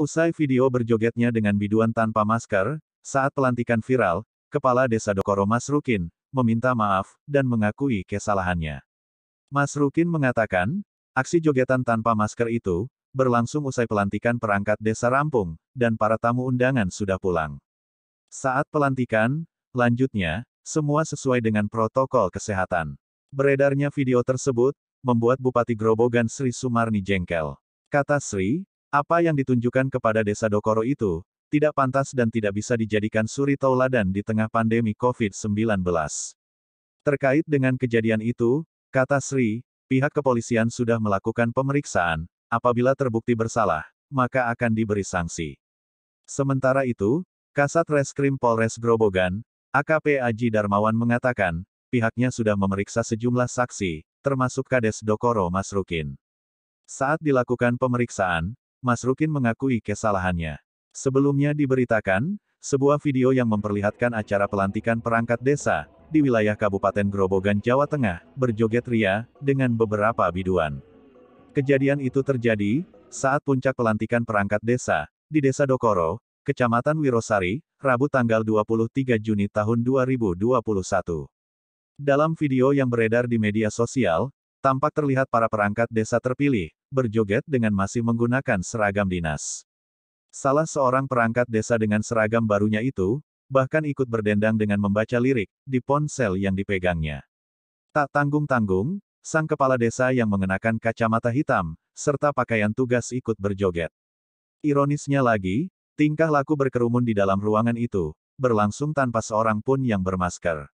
Usai video berjogetnya dengan biduan tanpa masker, saat pelantikan viral, Kepala Desa Dokoro Mas Rukin, meminta maaf, dan mengakui kesalahannya. Mas Rukin mengatakan, aksi jogetan tanpa masker itu, berlangsung usai pelantikan perangkat desa rampung, dan para tamu undangan sudah pulang. Saat pelantikan, lanjutnya, semua sesuai dengan protokol kesehatan. Beredarnya video tersebut, membuat Bupati Grobogan Sri Sumarni jengkel. Kata Sri, apa yang ditunjukkan kepada desa Dokoro itu, tidak pantas dan tidak bisa dijadikan suri tauladan di tengah pandemi COVID-19. Terkait dengan kejadian itu, kata Sri, pihak kepolisian sudah melakukan pemeriksaan, apabila terbukti bersalah, maka akan diberi sanksi. Sementara itu, Kasat Reskrim Polres Grobogan, AKP Aji Darmawan mengatakan, pihaknya sudah memeriksa sejumlah saksi, termasuk Kades Dokoro Masrukin. Saat dilakukan pemeriksaan, Mas Rukin mengakui kesalahannya. Sebelumnya diberitakan, sebuah video yang memperlihatkan acara pelantikan perangkat desa di wilayah Kabupaten Grobogan, Jawa Tengah, berjoget ria dengan beberapa biduan. Kejadian itu terjadi saat puncak pelantikan perangkat desa di Desa Dokoro, Kecamatan Wirosari, Rabu tanggal 23 Juni tahun 2021. Dalam video yang beredar di media sosial, tampak terlihat para perangkat desa terpilih berjoget dengan masih menggunakan seragam dinas. Salah seorang perangkat desa dengan seragam barunya itu, bahkan ikut berdendang dengan membaca lirik, di ponsel yang dipegangnya. Tak tanggung-tanggung, sang kepala desa yang mengenakan kacamata hitam, serta pakaian tugas ikut berjoget. Ironisnya lagi, tingkah laku berkerumun di dalam ruangan itu, berlangsung tanpa seorang pun yang bermasker.